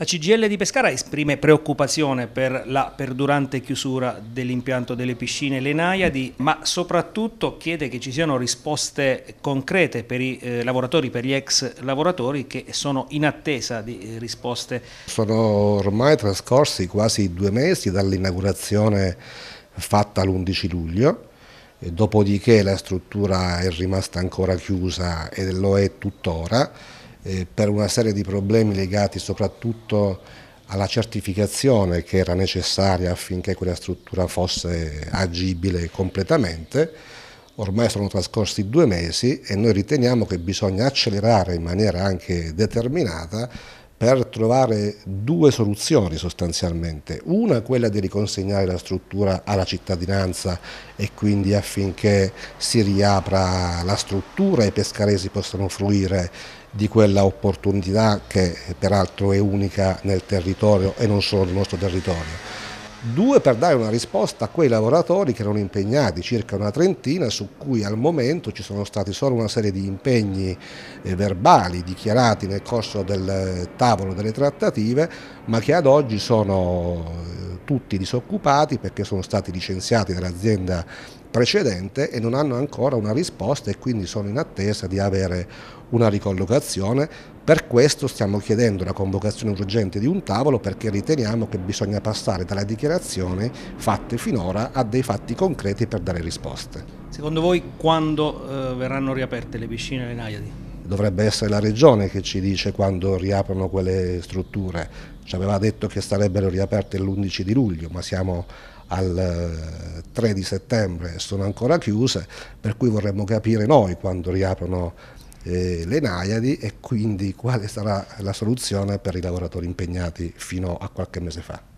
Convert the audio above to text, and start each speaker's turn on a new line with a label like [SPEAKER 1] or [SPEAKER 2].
[SPEAKER 1] La CGL di Pescara esprime preoccupazione per la perdurante chiusura dell'impianto delle piscine Lenaiadi, ma soprattutto chiede che ci siano risposte concrete per i eh, lavoratori, per gli ex lavoratori che sono in attesa di eh, risposte.
[SPEAKER 2] Sono ormai trascorsi quasi due mesi dall'inaugurazione fatta l'11 luglio, dopodiché la struttura è rimasta ancora chiusa e lo è tuttora eh, per una serie di problemi legati soprattutto alla certificazione che era necessaria affinché quella struttura fosse agibile completamente. Ormai sono trascorsi due mesi e noi riteniamo che bisogna accelerare in maniera anche determinata per trovare due soluzioni sostanzialmente. Una quella di riconsegnare la struttura alla cittadinanza e quindi affinché si riapra la struttura e i pescaresi possano fruire di quella opportunità che peraltro è unica nel territorio e non solo nel nostro territorio due per dare una risposta a quei lavoratori che erano impegnati, circa una trentina, su cui al momento ci sono stati solo una serie di impegni eh, verbali dichiarati nel corso del eh, tavolo delle trattative, ma che ad oggi sono eh, tutti disoccupati perché sono stati licenziati dall'azienda precedente e non hanno ancora una risposta e quindi sono in attesa di avere una ricollocazione. Per questo stiamo chiedendo la convocazione urgente di un tavolo perché riteniamo che bisogna passare dalle dichiarazioni fatte finora a dei fatti concreti per dare risposte.
[SPEAKER 1] Secondo voi quando eh, verranno riaperte le piscine e le Naiadi?
[SPEAKER 2] dovrebbe essere la regione che ci dice quando riaprono quelle strutture. Ci aveva detto che sarebbero riaperte l'11 di luglio, ma siamo al 3 eh, di settembre e sono ancora chiuse, per cui vorremmo capire noi quando riaprono eh, le Naiadi e quindi quale sarà la soluzione per i lavoratori impegnati fino a qualche mese fa.